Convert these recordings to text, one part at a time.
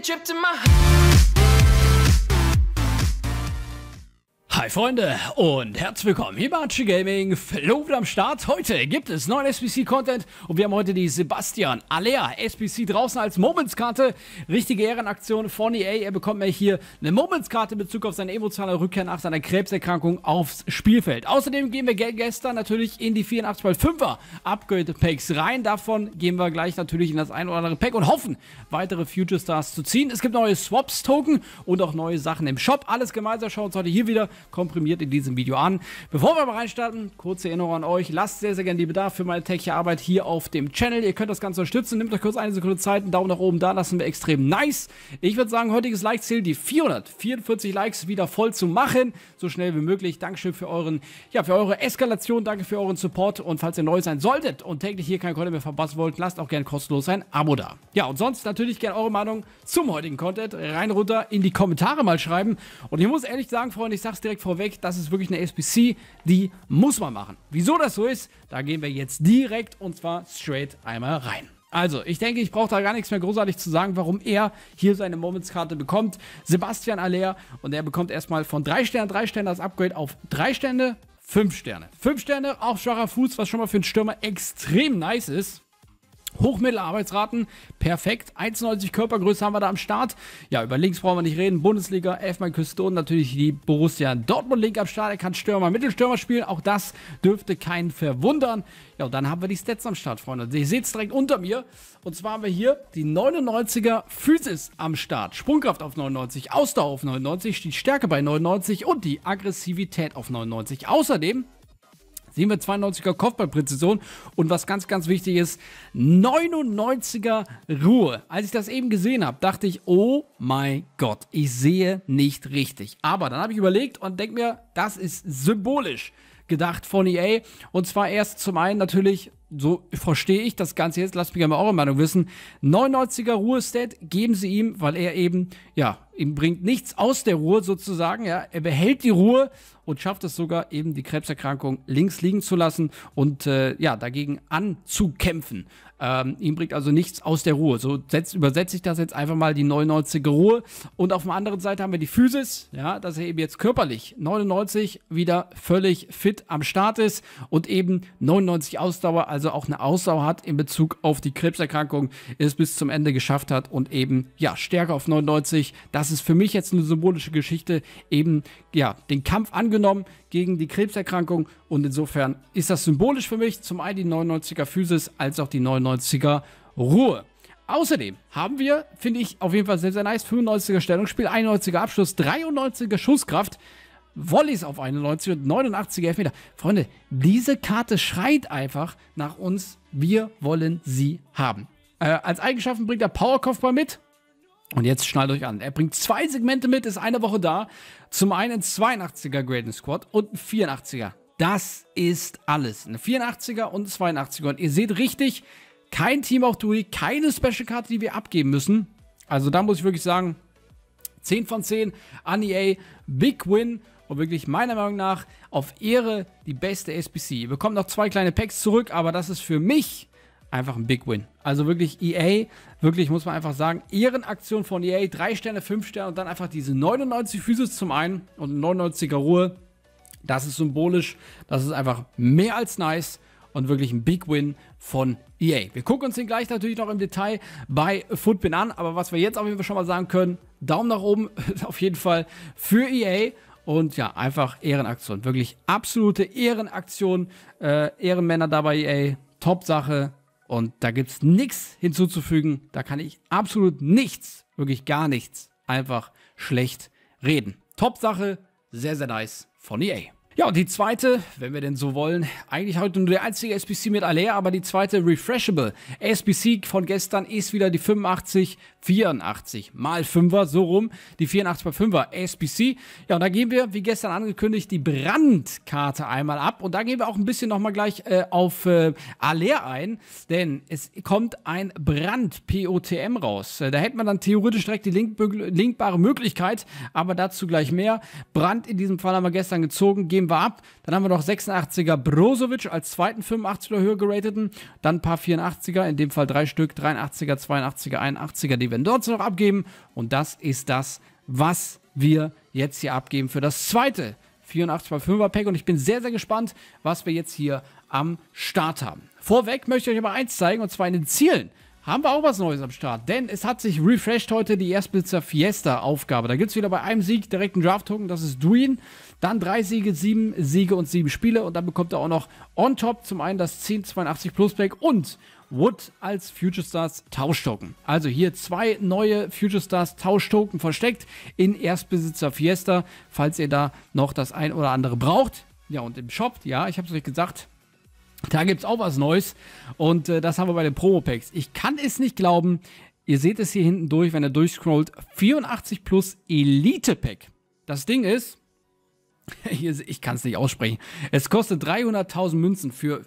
take a trip to my Hi Freunde und herzlich willkommen hier bei Archie Gaming. Flo wieder am Start. Heute gibt es neuen SBC-Content und wir haben heute die Sebastian Alea SBC draußen als Momentskarte. Richtige Ehrenaktion von EA. Er bekommt mir hier eine Momentskarte in Bezug auf seine emotionale Rückkehr nach seiner Krebserkrankung aufs Spielfeld. Außerdem gehen wir gestern natürlich in die 84x5er Upgrade-Packs rein. Davon gehen wir gleich natürlich in das ein oder andere Pack und hoffen, weitere Future Stars zu ziehen. Es gibt neue Swaps-Token und auch neue Sachen im Shop. Alles gemeinsam schauen wir uns heute hier wieder komprimiert in diesem Video an. Bevor wir aber reinstarten, kurze Erinnerung an euch, lasst sehr, sehr gerne die Bedarf für meine tech Arbeit hier auf dem Channel. Ihr könnt das Ganze unterstützen, nehmt euch kurz eine Sekunde Zeit, einen Daumen nach oben da lassen wir extrem nice. Ich würde sagen, heutiges Like-Ziel, die 444 Likes wieder voll zu machen, so schnell wie möglich. Dankeschön für euren, ja, für eure Eskalation, danke für euren Support und falls ihr neu sein solltet und täglich hier kein Content mehr verpassen wollt, lasst auch gerne kostenlos ein Abo da. Ja, und sonst natürlich gerne eure Meinung zum heutigen Content rein runter in die Kommentare mal schreiben. Und ich muss ehrlich sagen, Freunde, ich sag's direkt direkt vorweg, das ist wirklich eine SPC, die muss man machen. Wieso das so ist, da gehen wir jetzt direkt und zwar straight einmal rein. Also, ich denke, ich brauche da gar nichts mehr großartig zu sagen, warum er hier seine Momentskarte bekommt. Sebastian Aller und er bekommt erstmal von 3 Sternen, 3 Sterne das Upgrade auf 3 Sterne, 5 Sterne. 5 Sterne auf schwacher Fuß, was schon mal für einen Stürmer extrem nice ist. Hochmittelarbeitsraten, perfekt. 1,90 Körpergröße haben wir da am Start. Ja, über links brauchen wir nicht reden. Bundesliga, Elfmann Küston, natürlich die Borussia Dortmund link am Start. Er kann Stürmer, Mittelstürmer spielen. Auch das dürfte keinen verwundern. Ja, und dann haben wir die Stats am Start, Freunde. Ihr seht es direkt unter mir. Und zwar haben wir hier die 99er Physis am Start. Sprungkraft auf 99, Ausdauer auf 99, die Stärke bei 99 und die Aggressivität auf 99. Außerdem Sehen wir 92er Kopfballpräzision und was ganz, ganz wichtig ist, 99er Ruhe. Als ich das eben gesehen habe, dachte ich, oh mein Gott, ich sehe nicht richtig. Aber dann habe ich überlegt und denke mir, das ist symbolisch gedacht von EA. Und zwar erst zum einen natürlich, so verstehe ich das Ganze jetzt, lasst mich ja eure Meinung wissen. 99er Ruhestat geben sie ihm, weil er eben, ja, Ihm bringt nichts aus der Ruhe sozusagen. Ja? Er behält die Ruhe und schafft es sogar, eben die Krebserkrankung links liegen zu lassen und äh, ja, dagegen anzukämpfen. Ähm, ihm bringt also nichts aus der Ruhe. So übersetze ich das jetzt einfach mal die 99er Ruhe. Und auf der anderen Seite haben wir die Physis, ja, dass er eben jetzt körperlich 99 wieder völlig fit am Start ist und eben 99 Ausdauer, also auch eine Ausdauer hat in Bezug auf die Krebserkrankung, es bis zum Ende geschafft hat und eben ja stärker auf 99. Das das ist für mich jetzt eine symbolische Geschichte, eben ja, den Kampf angenommen gegen die Krebserkrankung und insofern ist das symbolisch für mich, zum einen die 99er Physis als auch die 99er Ruhe. Außerdem haben wir, finde ich, auf jeden Fall sehr, sehr nice, 95er Stellungsspiel, 91er Abschluss, 93er Schusskraft, Volleys auf 91 und 89er Elfmeter. Freunde, diese Karte schreit einfach nach uns. Wir wollen sie haben. Äh, als Eigenschaften bringt er Powerkopfball mit, und jetzt schnallt euch an. Er bringt zwei Segmente mit, ist eine Woche da. Zum einen ein 82er Graden Squad und ein 84er. Das ist alles. Ein 84er und ein 82er. Und ihr seht richtig, kein Team auch Duty, keine Special-Karte, die wir abgeben müssen. Also da muss ich wirklich sagen, 10 von 10 an EA, Big Win und wirklich meiner Meinung nach auf Ehre die beste SPC. Ihr bekommt noch zwei kleine Packs zurück, aber das ist für mich einfach ein Big Win. Also wirklich EA, wirklich muss man einfach sagen, Ehrenaktion von EA, drei Sterne, fünf Sterne und dann einfach diese 99 Physis zum einen und 99er Ruhe. Das ist symbolisch, das ist einfach mehr als nice und wirklich ein Big Win von EA. Wir gucken uns den gleich natürlich noch im Detail bei Footbin an, aber was wir jetzt auf jeden Fall schon mal sagen können, Daumen nach oben auf jeden Fall für EA und ja, einfach Ehrenaktion. Wirklich absolute Ehrenaktion, äh, Ehrenmänner dabei EA, Top-Sache, und da gibt es nichts hinzuzufügen. Da kann ich absolut nichts, wirklich gar nichts, einfach schlecht reden. Top-Sache, sehr, sehr nice von EA. Ja, und die zweite, wenn wir denn so wollen, eigentlich heute nur der einzige SBC mit Alea, aber die zweite Refreshable SBC von gestern ist wieder die 85 84 mal 5er, so rum, die 84 mal 5er SBC. Ja, und da geben wir, wie gestern angekündigt, die Brandkarte einmal ab. Und da gehen wir auch ein bisschen nochmal gleich äh, auf äh, Aller ein, denn es kommt ein Brand-POTM raus. Äh, da hätte man dann theoretisch direkt die link linkbare Möglichkeit, aber dazu gleich mehr. Brand in diesem Fall haben wir gestern gezogen, geben wir ab. Dann haben wir noch 86er Brozovic als zweiten 85er höher gerateten, dann ein paar 84er, in dem Fall drei Stück, 83er, 82er, 81er, die wir werden dort noch abgeben. Und das ist das, was wir jetzt hier abgeben für das zweite 84x5er Pack. Und ich bin sehr, sehr gespannt, was wir jetzt hier am Start haben. Vorweg möchte ich euch aber eins zeigen, und zwar in den Zielen haben wir auch was Neues am Start. Denn es hat sich refreshed heute die Erstblitzer Fiesta-Aufgabe. Da gibt es wieder bei einem Sieg direkt einen Draft-Token, das ist Duin. Dann drei Siege, sieben Siege und sieben Spiele. Und dann bekommt er auch noch on top zum einen das 1082 Plus Pack und Wood als Future Stars Tauschtoken. Also hier zwei neue Future Stars Tauschtoken versteckt in Erstbesitzer Fiesta, falls ihr da noch das ein oder andere braucht. Ja, und im Shop, ja, ich habe es euch gesagt, da gibt es auch was Neues. Und äh, das haben wir bei den Promo-Packs. Ich kann es nicht glauben. Ihr seht es hier hinten durch, wenn ihr durchscrollt. 84 plus Elite-Pack. Das Ding ist, ich kann es nicht aussprechen. Es kostet 300.000 Münzen für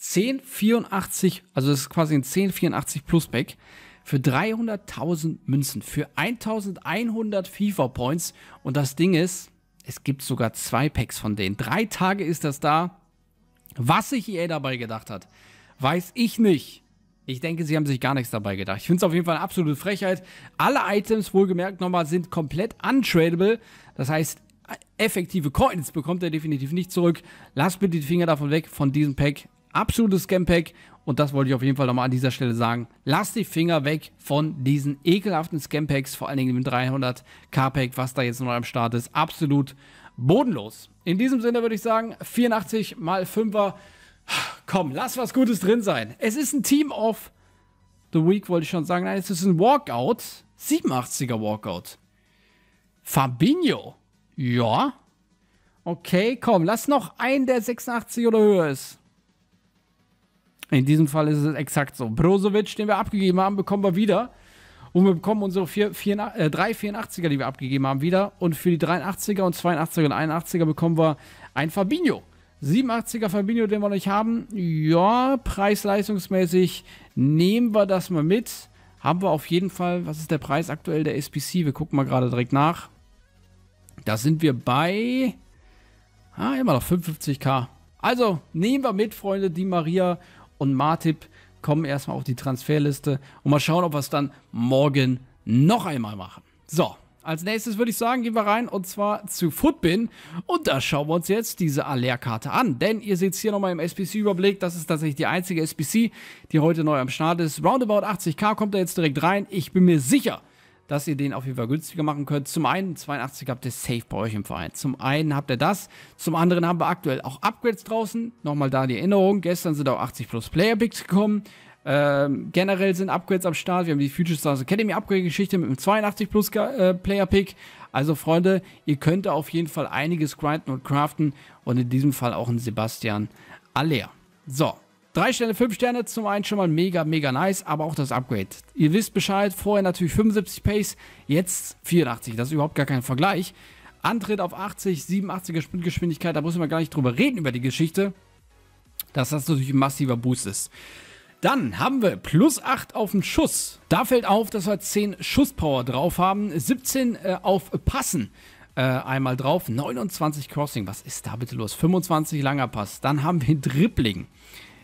1084, also das ist quasi ein 1084 Plus Pack für 300.000 Münzen, für 1100 FIFA Points. Und das Ding ist, es gibt sogar zwei Packs von denen. Drei Tage ist das da. Was sich EA dabei gedacht hat, weiß ich nicht. Ich denke, sie haben sich gar nichts dabei gedacht. Ich finde es auf jeden Fall eine absolute Frechheit. Alle Items, wohlgemerkt nochmal, sind komplett untradable. Das heißt, effektive Coins bekommt er definitiv nicht zurück. Lasst bitte die Finger davon weg von diesem Pack absolutes Scampack. Und das wollte ich auf jeden Fall nochmal an dieser Stelle sagen. Lass die Finger weg von diesen ekelhaften Scampacks, vor allen Dingen dem 300k-Pack, was da jetzt noch am Start ist. Absolut bodenlos. In diesem Sinne würde ich sagen, 84 mal 5er. Komm, lass was Gutes drin sein. Es ist ein Team of the Week, wollte ich schon sagen. Nein, es ist ein Walkout. 87er Walkout. Fabinho. Ja. Okay, komm, lass noch einen, der 86 oder höher ist. In diesem Fall ist es exakt so. Brozovic, den wir abgegeben haben, bekommen wir wieder. Und wir bekommen unsere vier, vier, äh, drei 84er, die wir abgegeben haben, wieder. Und für die 83er und 82er und 81er bekommen wir ein Fabinho. 87er Fabinho, den wir noch nicht haben. Ja, preis-leistungsmäßig nehmen wir das mal mit. Haben wir auf jeden Fall, was ist der Preis aktuell der SPC? Wir gucken mal gerade direkt nach. Da sind wir bei, ah, immer noch 55k. Also nehmen wir mit, Freunde, die Maria und Martip kommen erstmal auf die Transferliste und mal schauen, ob wir es dann morgen noch einmal machen. So, als nächstes würde ich sagen, gehen wir rein und zwar zu Footbin. Und da schauen wir uns jetzt diese aller an. Denn ihr seht es hier nochmal im SPC-Überblick. Das ist tatsächlich die einzige SPC, die heute neu am Start ist. Roundabout 80k kommt da jetzt direkt rein. Ich bin mir sicher, dass ihr den auf jeden Fall günstiger machen könnt. Zum einen, 82 habt ihr safe bei euch im Verein. Zum einen habt ihr das. Zum anderen haben wir aktuell auch Upgrades draußen. Nochmal da die Erinnerung. Gestern sind auch 80 plus Player Picks gekommen. Ähm, generell sind Upgrades am Start. Wir haben die Future Stars Academy Upgrade-Geschichte mit einem 82 plus äh, Player-Pick. Also, Freunde, ihr könnt da auf jeden Fall einiges grinden und craften und in diesem Fall auch einen Sebastian Aller. So, Drei Sterne, fünf Sterne, zum einen schon mal mega, mega nice, aber auch das Upgrade. Ihr wisst Bescheid, vorher natürlich 75 Pace, jetzt 84. Das ist überhaupt gar kein Vergleich. Antritt auf 80, 87er Sprintgeschwindigkeit, da muss man gar nicht drüber reden über die Geschichte, dass das natürlich ein massiver Boost ist. Dann haben wir plus 8 auf den Schuss. Da fällt auf, dass wir 10 Schusspower drauf haben, 17 äh, auf Passen äh, einmal drauf, 29 Crossing. Was ist da bitte los? 25 langer Pass. Dann haben wir Dribbling.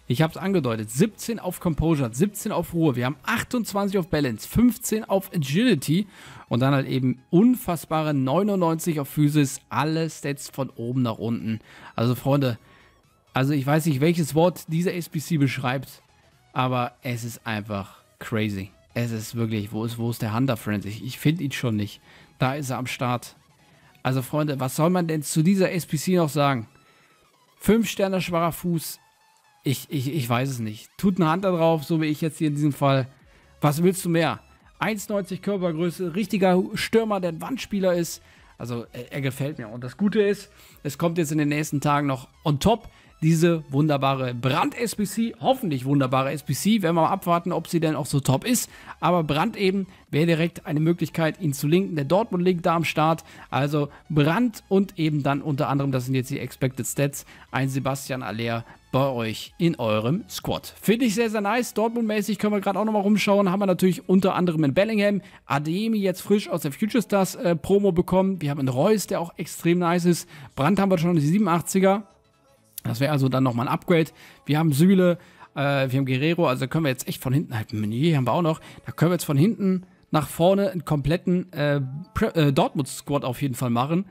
Ich habe es angedeutet. 17 auf Composure, 17 auf Ruhe. Wir haben 28 auf Balance, 15 auf Agility und dann halt eben unfassbare 99 auf Physis. Alle Stats von oben nach unten. Also Freunde, also ich weiß nicht, welches Wort dieser SPC beschreibt, aber es ist einfach crazy. Es ist wirklich, wo ist, wo ist der Hunter Friends? Ich, ich finde ihn schon nicht. Da ist er am Start. Also Freunde, was soll man denn zu dieser SPC noch sagen? 5 Sterne schwacher Fuß, ich, ich, ich weiß es nicht. Tut eine Hand da drauf, so wie ich jetzt hier in diesem Fall. Was willst du mehr? 1,90 Körpergröße, richtiger Stürmer, der ein Wandspieler ist. Also er, er gefällt mir. Und das Gute ist, es kommt jetzt in den nächsten Tagen noch on top diese wunderbare Brand-SBC, hoffentlich wunderbare SBC, werden wir mal abwarten, ob sie denn auch so top ist. Aber Brand eben wäre direkt eine Möglichkeit, ihn zu linken. Der Dortmund link da am Start. Also Brand und eben dann unter anderem, das sind jetzt die Expected Stats, ein Sebastian Aller bei euch in eurem Squad. Finde ich sehr, sehr nice. Dortmund-mäßig können wir gerade auch nochmal rumschauen. Haben wir natürlich unter anderem in Bellingham Ademi jetzt frisch aus der Future Stars äh, Promo bekommen. Wir haben einen Reus, der auch extrem nice ist. Brand haben wir schon die 87er. Das wäre also dann nochmal ein Upgrade. Wir haben Sühle, äh, wir haben Guerrero, also können wir jetzt echt von hinten, halt Menü haben wir auch noch, da können wir jetzt von hinten nach vorne einen kompletten äh, äh, Dortmund-Squad auf jeden Fall machen,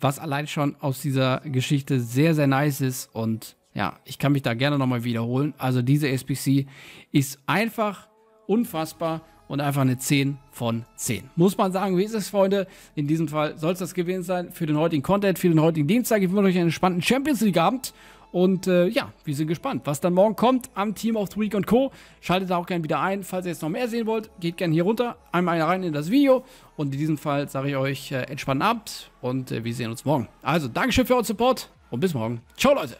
was allein schon aus dieser Geschichte sehr, sehr nice ist und ja, ich kann mich da gerne nochmal wiederholen. Also diese SPC ist einfach unfassbar und einfach eine 10 von 10. Muss man sagen, wie ist es, Freunde? In diesem Fall soll es das gewesen sein für den heutigen Content, für den heutigen Dienstag. Ich wünsche euch einen spannenden Champions League-Abend. Und äh, ja, wir sind gespannt, was dann morgen kommt am Team of the Week und Co. Schaltet da auch gerne wieder ein. Falls ihr jetzt noch mehr sehen wollt, geht gerne hier runter. Einmal rein in das Video. Und in diesem Fall sage ich euch äh, entspannten Abend und äh, wir sehen uns morgen. Also, Dankeschön für euren Support und bis morgen. Ciao, Leute.